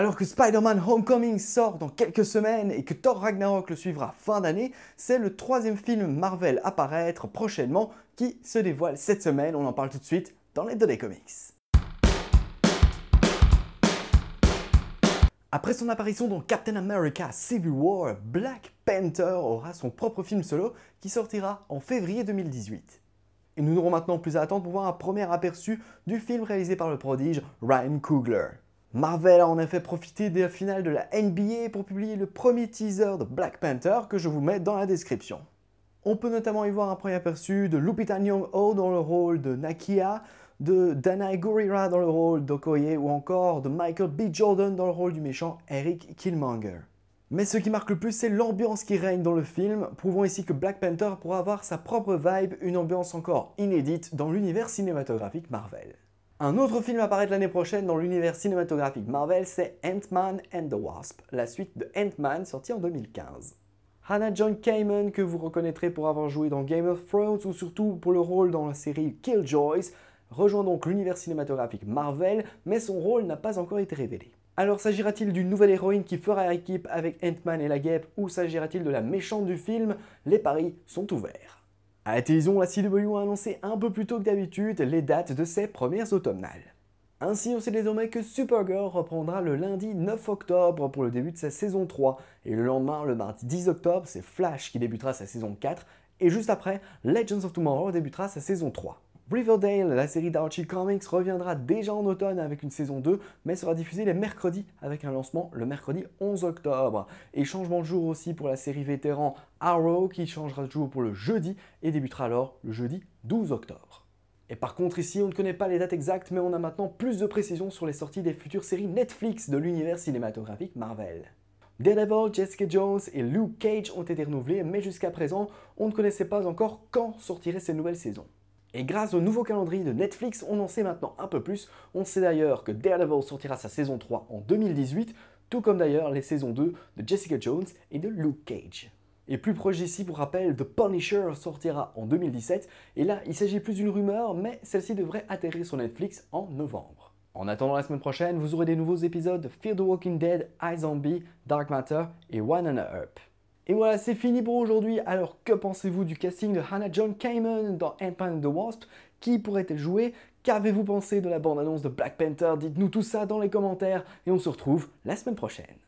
Alors que Spider-Man Homecoming sort dans quelques semaines et que Thor Ragnarok le suivra fin d'année, c'est le troisième film Marvel à paraître prochainement qui se dévoile cette semaine. On en parle tout de suite dans les données comics. Après son apparition dans Captain America Civil War, Black Panther aura son propre film solo qui sortira en février 2018. Et nous n'aurons maintenant plus à attendre pour voir un premier aperçu du film réalisé par le prodige Ryan Coogler. Marvel a en effet profité des finales de la NBA pour publier le premier teaser de Black Panther que je vous mets dans la description. On peut notamment y voir un premier aperçu de Lupita Nyong'o dans le rôle de Nakia, de Danai Gurira dans le rôle d'Okoye ou encore de Michael B. Jordan dans le rôle du méchant Eric Killmonger. Mais ce qui marque le plus, c'est l'ambiance qui règne dans le film, prouvant ici que Black Panther pourra avoir sa propre vibe, une ambiance encore inédite dans l'univers cinématographique Marvel. Un autre film apparaît l'année prochaine dans l'univers cinématographique Marvel, c'est Ant-Man and the Wasp, la suite de Ant-Man sortie en 2015. Hannah John Kamen, que vous reconnaîtrez pour avoir joué dans Game of Thrones ou surtout pour le rôle dans la série Killjoys, rejoint donc l'univers cinématographique Marvel, mais son rôle n'a pas encore été révélé. Alors s'agira-t-il d'une nouvelle héroïne qui fera équipe avec Ant-Man et la guêpe ou s'agira-t-il de la méchante du film Les paris sont ouverts. À la télévision, la CW a annoncé un peu plus tôt que d'habitude les dates de ses premières automnales. Ainsi, on sait désormais que Supergirl reprendra le lundi 9 octobre pour le début de sa saison 3, et le lendemain, le mardi 10 octobre, c'est Flash qui débutera sa saison 4, et juste après, Legends of Tomorrow débutera sa saison 3. Riverdale, la série d'Archie Comics, reviendra déjà en automne avec une saison 2, mais sera diffusée les mercredis avec un lancement le mercredi 11 octobre. Et changement de jour aussi pour la série vétéran Arrow qui changera de jour pour le jeudi et débutera alors le jeudi 12 octobre. Et par contre ici, on ne connaît pas les dates exactes, mais on a maintenant plus de précisions sur les sorties des futures séries Netflix de l'univers cinématographique Marvel. Daredevil, Jessica Jones et Luke Cage ont été renouvelés, mais jusqu'à présent, on ne connaissait pas encore quand sortiraient ces nouvelles saisons. Et grâce au nouveau calendrier de Netflix, on en sait maintenant un peu plus. On sait d'ailleurs que Daredevil sortira sa saison 3 en 2018, tout comme d'ailleurs les saisons 2 de Jessica Jones et de Luke Cage. Et plus proche d'ici, pour rappel, The Punisher sortira en 2017, et là, il s'agit plus d'une rumeur, mais celle-ci devrait atterrir sur Netflix en novembre. En attendant la semaine prochaine, vous aurez des nouveaux épisodes de Fear the Walking Dead, Zombie, Dark Matter et One and a Up. Et voilà, c'est fini pour aujourd'hui. Alors, que pensez-vous du casting de Hannah John Kamen dans Ant-Man the Wasp Qui pourrait-elle jouer Qu'avez-vous pensé de la bande-annonce de Black Panther Dites-nous tout ça dans les commentaires et on se retrouve la semaine prochaine.